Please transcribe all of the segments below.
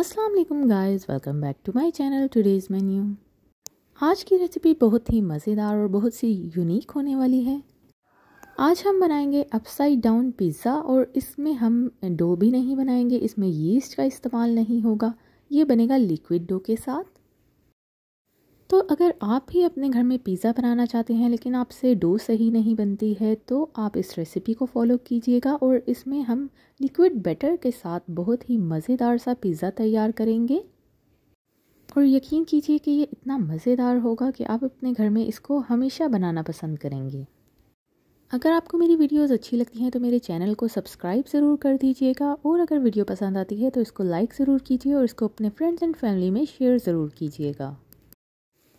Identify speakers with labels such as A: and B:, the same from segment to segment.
A: अस्सलाम वालेकुम guys welcome back to my channel today's menu आज की रेसिपी बहुत ही मज़ेदार और बहुत सी यूनिक होने वाली है आज हम बनाएंगे अपसाइड डाउन पिज़्ज़ा और इसमें हम डो भी नहीं बनाएंगे इसमें यीस्ट का इस्तेमाल नहीं होगा ये बनेगा लिक्विड डो के साथ तो अगर आप भी अपने घर में पिज़्ज़ा बनाना चाहते हैं लेकिन आपसे डो सही नहीं बनती है तो आप इस रेसिपी को फॉलो कीजिएगा और इसमें हम लिक्विड बैटर के साथ बहुत ही मज़ेदार सा पिज़्ज़ा तैयार करेंगे और यकीन कीजिए कि ये इतना मज़ेदार होगा कि आप अपने घर में इसको हमेशा बनाना पसंद करेंगे अगर आपको मेरी वीडियोस अच्छी लगती हैं तो मेरे चैनल को सब्सक्राइब ज़रूर कर दीजिएगा और अगर वीडियो पसंद आती है तो इसको लाइक ज़रूर कीजिए और इसको अपने फ्रेंड्स एंड फैमिली में शेयर ज़रूर कीजिएगा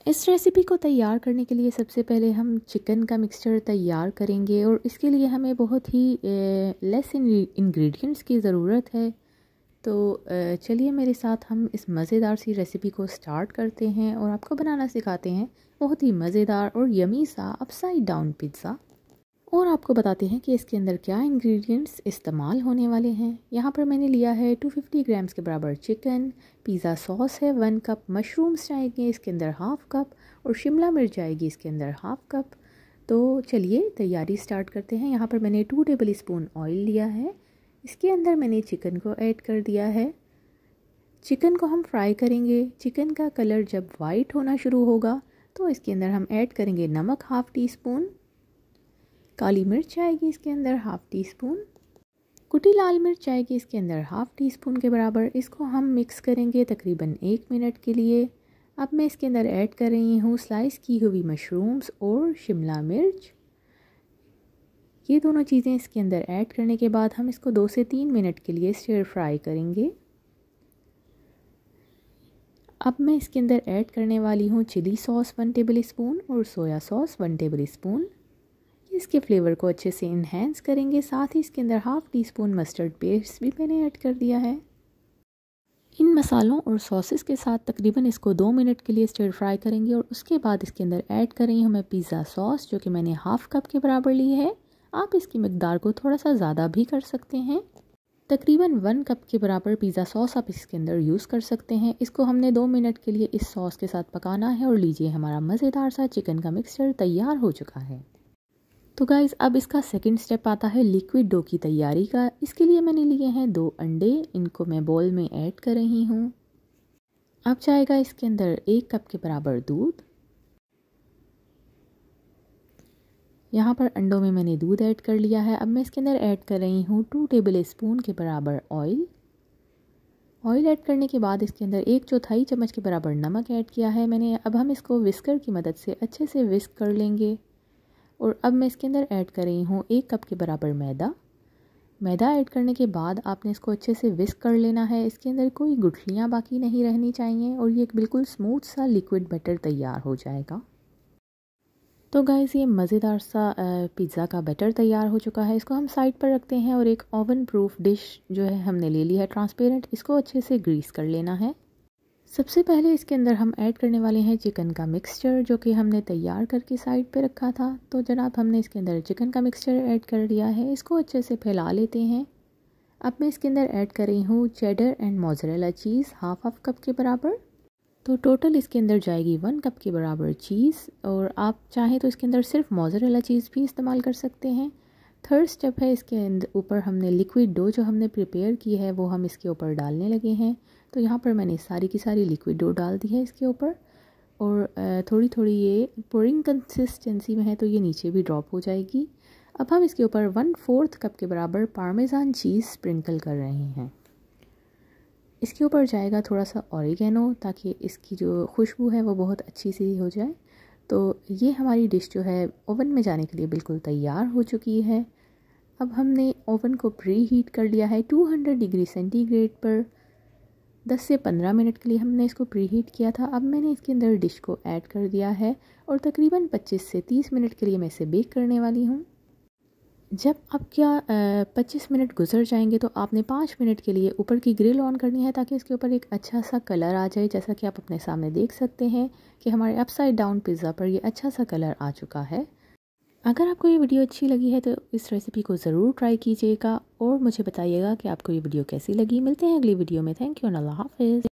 A: इस रेसिपी को तैयार करने के लिए सबसे पहले हम चिकन का मिक्सचर तैयार करेंगे और इसके लिए हमें बहुत ही लेस इंग्रेडिएंट्स की ज़रूरत है तो चलिए मेरे साथ हम इस मज़ेदार सी रेसिपी को स्टार्ट करते हैं और आपको बनाना सिखाते हैं बहुत ही मज़ेदार और यमी सा अपसाइड डाउन पिज़्ज़ा और आपको बताते हैं कि इसके अंदर क्या इंग्रेडिएंट्स इस्तेमाल होने वाले हैं यहाँ पर मैंने लिया है 250 ग्राम्स के बराबर चिकन पिज़्ज़ा सॉस है वन कप मशरूम्स जाएंगे इसके अंदर हाफ़ कप और शिमला मिर्च जाएगी इसके अंदर हाफ़ कप तो चलिए तैयारी स्टार्ट करते हैं यहाँ पर मैंने टू टेबल स्पून ऑयल लिया है इसके अंदर मैंने चिकन को ऐड कर दिया है चिकन को हम फ्राई करेंगे चिकन का कलर जब वाइट होना शुरू होगा तो इसके अंदर हम ऐड करेंगे नमक हाफ़ टी स्पून काली मिर्च आएगी इसके अंदर हाफ़ टी स्पून कुटी लाल मिर्च आएगी इसके अंदर हाफ़ टी स्पून के बराबर इसको हम मिक्स करेंगे तकरीबन एक मिनट के लिए अब मैं इसके अंदर ऐड कर रही हूँ स्लाइस की हुई मशरूम्स और शिमला मिर्च ये दोनों चीज़ें इसके अंदर ऐड करने के बाद हम इसको दो से तीन मिनट के लिए स्टेयर फ्राई करेंगे अब मैं इसके अंदर ऐड करने वाली हूँ chilli sauce one tablespoon और soya sauce one tablespoon इसके फ्लेवर को अच्छे से इन्हेंस करेंगे साथ ही इसके अंदर half teaspoon mustard paste भी मैंने ऐड कर दिया है इन मसालों और सॉसेस के साथ तकरीबन इसको दो मिनट के लिए स्टर फ्राई करेंगे और उसके बाद इसके अंदर ऐड करेंगे हमें पिज़्ज़ा सॉस जो कि मैंने हाफ़ कप के बराबर ली है आप इसकी मकदार को थोड़ा सा ज़्यादा भी कर सकते हैं तकरीबन वन कप के बराबर पिज़्ज़ा सॉस आप इसके अंदर यूज़ कर सकते हैं इसको हमने दो मिनट के लिए इस सॉस के साथ पकाना है और लीजिए हमारा मज़ेदार सा चिकन का मिक्सचर तैयार हो चुका है तो गाइज़ अब इसका सेकंड स्टेप आता है लिक्विड डो की तैयारी का इसके लिए मैंने लिए हैं दो अंडे इनको मैं बॉल में ऐड कर रही हूँ अब जाएगा इसके अंदर एक कप के बराबर दूध यहाँ पर अंडों में मैंने दूध ऐड कर लिया है अब मैं इसके अंदर ऐड कर रही हूँ टू टेबल स्पून के बराबर ऑयल ऑयल ऐड करने के बाद इसके अंदर एक चौथाई चम्मच के बराबर नमक ऐड किया है मैंने अब हम इसको विस्कर की मदद से अच्छे से विस्क कर लेंगे और अब मैं इसके अंदर ऐड कर रही हूँ एक कप के बराबर मैदा मैदा ऐड करने के बाद आपने इसको अच्छे से विस्क कर लेना है इसके अंदर कोई गुठलियाँ बाकी नहीं रहनी चाहिए और ये एक बिल्कुल स्मूथ सा लिक्विड बैटर तैयार हो जाएगा तो गाइज़ ये मज़ेदार सा पिज़्ज़ा का बैटर तैयार हो चुका है इसको हम साइड पर रखते हैं और एक ओवन प्रूफ डिश जो है हमने ले ली है ट्रांसपेरेंट इसको अच्छे से ग्रीस कर लेना है सबसे पहले इसके अंदर हम ऐड करने वाले हैं चिकन का मिक्सचर जो कि हमने तैयार करके साइड पे रखा था तो जनाब हमने इसके अंदर चिकन का मिक्सचर ऐड कर दिया है इसको अच्छे से फैला लेते हैं अब मैं इसके अंदर ऐड कर रही हूँ cheddar and mozzarella cheese half half cup के बराबर तो टोटल इसके अंदर जाएगी वन कप के बराबर चीज़ और आप चाहें तो इसके अंदर सिर्फ मोजरेला चीज़ भी इस्तेमाल कर सकते हैं थर्ड स्टेप है इसके ऊपर हमने लिक्विड डो जो हमने प्रिपेयर की है वो हम इसके ऊपर डालने लगे हैं तो यहाँ पर मैंने सारी की सारी लिक्विड डो डाल दी है इसके ऊपर और थोड़ी थोड़ी ये पोरिंग कंसिस्टेंसी में है तो ये नीचे भी ड्रॉप हो जाएगी अब हम इसके ऊपर वन फोर्थ कप के बराबर पारमेज़ान चीज़ स्प्रिंकल कर रहे हैं इसके ऊपर जाएगा थोड़ा सा औरगेनो ताकि इसकी जो खुशबू है वो बहुत अच्छी सी हो जाए तो ये हमारी डिश जो है ओवन में जाने के लिए बिल्कुल तैयार हो चुकी है अब हमने ओवन को प्री हीट कर लिया है 200 डिग्री सेंटीग्रेड पर 10 से 15 मिनट के लिए हमने इसको प्री हीट किया था अब मैंने इसके अंदर डिश को ऐड कर दिया है और तकरीबन 25 से 30 मिनट के लिए मैं इसे बेक करने वाली हूँ जब क्या पच्चीस मिनट गुजर जाएंगे तो आपने पाँच मिनट के लिए ऊपर की ग्रिल ऑन करनी है ताकि इसके ऊपर एक अच्छा सा कलर आ जाए जैसा कि आप अपने सामने देख सकते हैं कि हमारे अपसाइड डाउन पिज़्ज़ा पर ये अच्छा सा कलर आ चुका है अगर आपको ये वीडियो अच्छी लगी है तो इस रेसिपी को ज़रूर ट्राई कीजिएगा और मुझे बताइएगा कि आपको ये वीडियो कैसी लगी मिलते हैं अगली वीडियो में थैंक यू अल्लाह हाफिज़